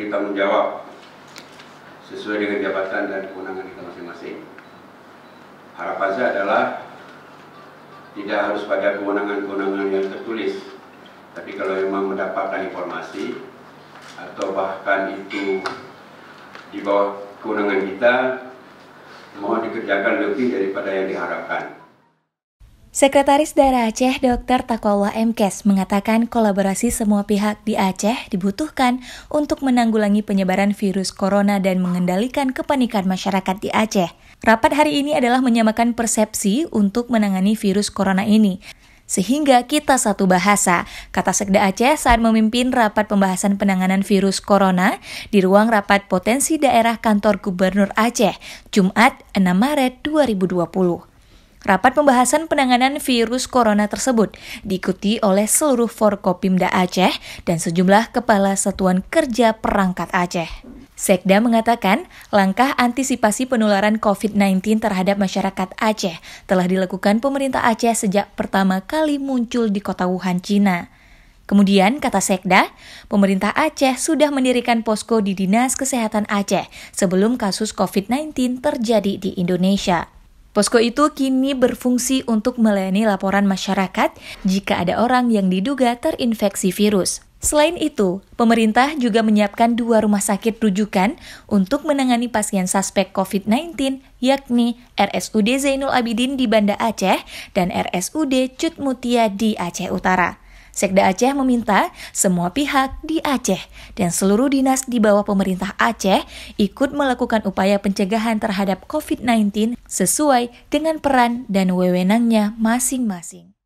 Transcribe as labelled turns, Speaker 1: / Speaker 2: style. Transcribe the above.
Speaker 1: diberi tanggung jawab sesuai dengan jabatan dan kewenangan kita masing-masing. Harapan saya adalah tidak harus pada kewenangan-kewenangan yang tertulis, tapi kalau memang mendapatkan informasi atau bahkan itu di bawah kewenangan kita, mohon dikerjakan lebih daripada yang diharapkan.
Speaker 2: Sekretaris Daerah Aceh Dr. Takwawa Mkes mengatakan kolaborasi semua pihak di Aceh dibutuhkan untuk menanggulangi penyebaran virus corona dan mengendalikan kepanikan masyarakat di Aceh. Rapat hari ini adalah menyamakan persepsi untuk menangani virus corona ini. Sehingga kita satu bahasa, kata Sekda Aceh saat memimpin rapat pembahasan penanganan virus corona di ruang rapat potensi daerah kantor Gubernur Aceh, Jumat 6 Maret 2020. Rapat pembahasan penanganan virus corona tersebut diikuti oleh seluruh Forkopimda Aceh dan sejumlah kepala satuan kerja perangkat Aceh. Sekda mengatakan, langkah antisipasi penularan COVID-19 terhadap masyarakat Aceh telah dilakukan pemerintah Aceh sejak pertama kali muncul di kota Wuhan, Cina. Kemudian, kata Sekda, pemerintah Aceh sudah mendirikan posko di Dinas Kesehatan Aceh sebelum kasus COVID-19 terjadi di Indonesia. Posko itu kini berfungsi untuk melayani laporan masyarakat jika ada orang yang diduga terinfeksi virus. Selain itu, pemerintah juga menyiapkan dua rumah sakit rujukan untuk menangani pasien suspek COVID-19, yakni RSUD Zainul Abidin di Banda Aceh dan RSUD Cut di Aceh Utara. Sekda Aceh meminta semua pihak di Aceh dan seluruh dinas di bawah pemerintah Aceh ikut melakukan upaya pencegahan terhadap COVID-19 sesuai dengan peran dan wewenangnya masing-masing.